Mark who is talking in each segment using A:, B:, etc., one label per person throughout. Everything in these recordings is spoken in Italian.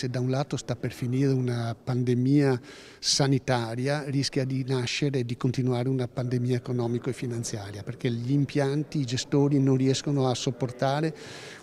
A: se da un lato sta per finire una pandemia sanitaria, rischia di nascere e di continuare una pandemia economico e finanziaria, perché gli impianti, i gestori non riescono a sopportare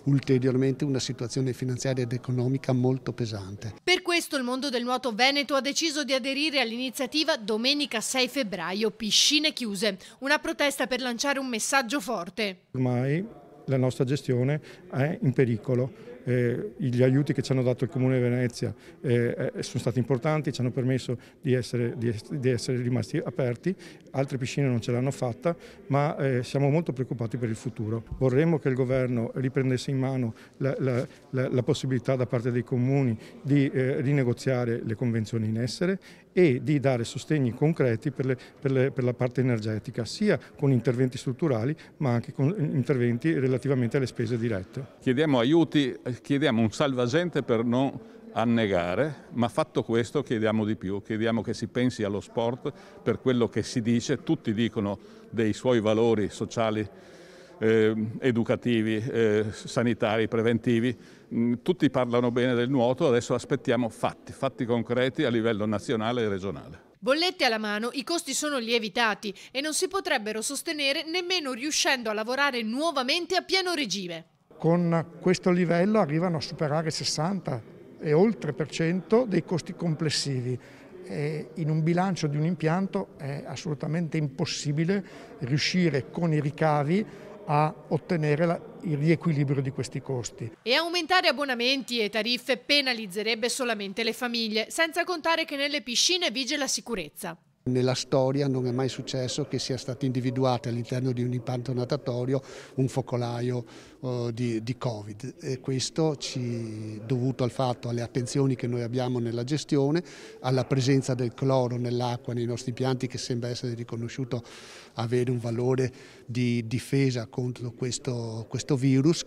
A: ulteriormente una situazione finanziaria ed economica molto pesante.
B: Per questo il mondo del nuoto veneto ha deciso di aderire all'iniziativa domenica 6 febbraio Piscine chiuse, una protesta per lanciare un messaggio forte.
C: Ormai la nostra gestione è in pericolo eh, gli aiuti che ci hanno dato il Comune di Venezia eh, eh sono stati importanti, ci hanno permesso di essere, di, di essere rimasti aperti, altre piscine non ce l'hanno fatta, ma eh, siamo molto preoccupati per il futuro. Vorremmo che il Governo riprendesse in mano la, la, la, la possibilità da parte dei comuni di eh, rinegoziare le convenzioni in essere e di dare sostegni concreti per, le, per, le, per la parte energetica, sia con interventi strutturali ma anche con interventi relativamente alle spese dirette.
D: Chiediamo aiuti chiediamo un salvagente per non annegare, ma fatto questo chiediamo di più, chiediamo che si pensi allo sport per quello che si dice, tutti dicono dei suoi valori sociali, eh, educativi, eh, sanitari, preventivi, mm, tutti parlano bene del nuoto, adesso aspettiamo fatti, fatti concreti a livello nazionale e regionale.
B: Bollette alla mano, i costi sono lievitati e non si potrebbero sostenere nemmeno riuscendo a lavorare nuovamente a pieno regime
E: con questo livello arrivano a superare il 60 e oltre per cento dei costi complessivi. E in un bilancio di un impianto è assolutamente impossibile riuscire con i ricavi a ottenere la, il riequilibrio di questi costi.
B: E aumentare abbonamenti e tariffe penalizzerebbe solamente le famiglie, senza contare che nelle piscine vige la sicurezza.
A: Nella storia non è mai successo che sia stato individuato all'interno di un impianto natatorio un focolaio eh, di, di, Covid e questo ci, dovuto al fatto, alle attenzioni che noi abbiamo nella gestione, alla presenza del cloro nell'acqua nei nostri impianti che sembra essere riconosciuto avere un valore di difesa contro questo, questo virus.